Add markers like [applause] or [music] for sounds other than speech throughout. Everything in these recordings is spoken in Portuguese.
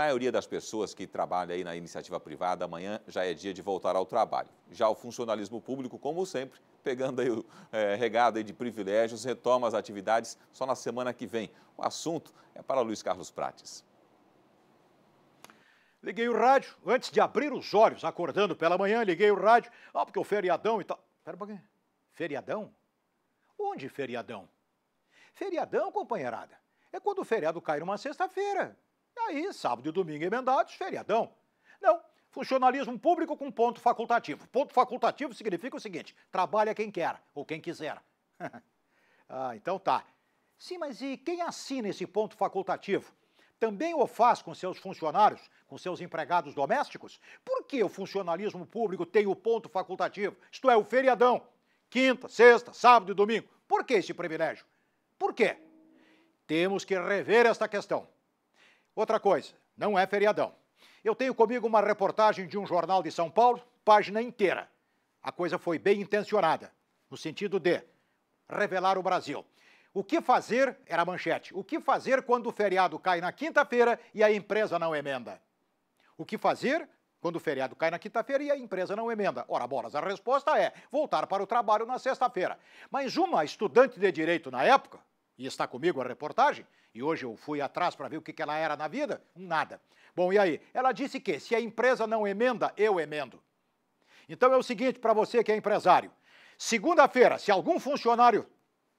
maioria das pessoas que trabalha aí na iniciativa privada, amanhã já é dia de voltar ao trabalho. Já o funcionalismo público, como sempre, pegando aí o é, regado aí de privilégios, retoma as atividades só na semana que vem. O assunto é para Luiz Carlos Prates. Liguei o rádio, antes de abrir os olhos, acordando pela manhã, liguei o rádio. Ah, porque o feriadão e tal. Pera um pouquinho. Feriadão? Onde feriadão? Feriadão, companheirada, é quando o feriado cai numa sexta-feira. E aí, sábado e domingo emendados, feriadão. Não, funcionalismo público com ponto facultativo. Ponto facultativo significa o seguinte: trabalha quem quer ou quem quiser. [laughs] ah, então tá. Sim, mas e quem assina esse ponto facultativo? Também o faz com seus funcionários, com seus empregados domésticos? Por que o funcionalismo público tem o ponto facultativo, isto é, o feriadão? Quinta, sexta, sábado e domingo. Por que esse privilégio? Por quê? Temos que rever esta questão. Outra coisa, não é feriadão. Eu tenho comigo uma reportagem de um jornal de São Paulo, página inteira. A coisa foi bem intencionada, no sentido de revelar o Brasil. O que fazer, era a manchete, o que fazer quando o feriado cai na quinta-feira e a empresa não emenda? O que fazer quando o feriado cai na quinta-feira e a empresa não emenda? Ora, bolas, a resposta é voltar para o trabalho na sexta-feira. Mas uma estudante de direito na época, e está comigo a reportagem, e hoje eu fui atrás para ver o que, ela era na vida, nada. Bom, e aí? Ela disse que se a empresa não emenda, eu emendo. Então é o seguinte para você que é empresário: segunda-feira, se algum funcionário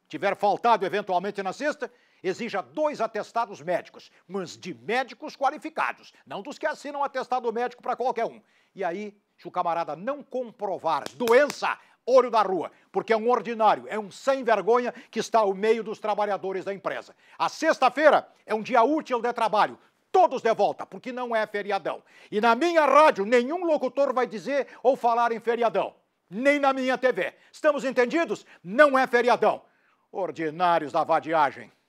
tiver faltado eventualmente na sexta, exija dois atestados médicos, mas de médicos qualificados, não dos que assinam atestado médico para qualquer um. E aí, se o camarada não comprovar doença Olho da rua, porque é um ordinário, é um sem vergonha que está ao meio dos trabalhadores da empresa. A sexta-feira é um dia útil de trabalho. Todos de volta, porque não é feriadão. E na minha rádio, nenhum locutor vai dizer ou falar em feriadão. Nem na minha TV. Estamos entendidos? Não é feriadão. Ordinários da vadiagem.